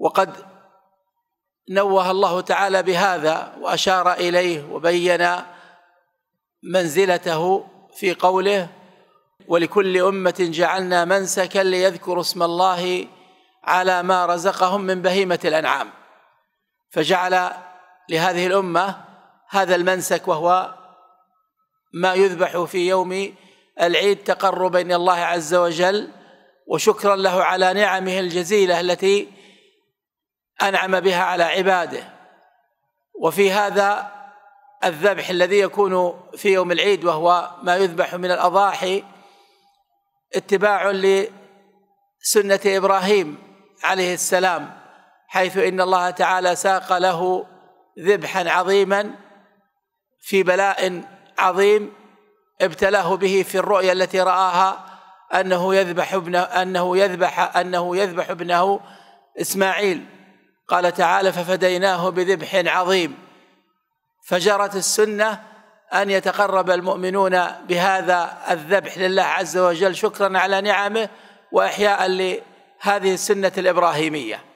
وقد نوه الله تعالى بهذا واشار اليه وبين منزلته في قوله ولكل امه جعلنا منسكا ليذكروا اسم الله على ما رزقهم من بهيمه الانعام فجعل لهذه الامه هذا المنسك وهو ما يذبح في يوم العيد تقربا الى الله عز وجل وشكرا له على نعمه الجزيله التي أنعم بها على عباده وفي هذا الذبح الذي يكون في يوم العيد وهو ما يذبح من الأضاحي اتباع لسنة إبراهيم عليه السلام حيث إن الله تعالى ساق له ذبحا عظيما في بلاء عظيم ابتلاه به في الرؤيا التي رآها أنه يذبح ابنه أنه يذبح أنه يذبح ابنه إسماعيل قال تعالى ففديناه بذبح عظيم فجرت السنه ان يتقرب المؤمنون بهذا الذبح لله عز وجل شكرا على نعمه واحياء لهذه السنه الابراهيميه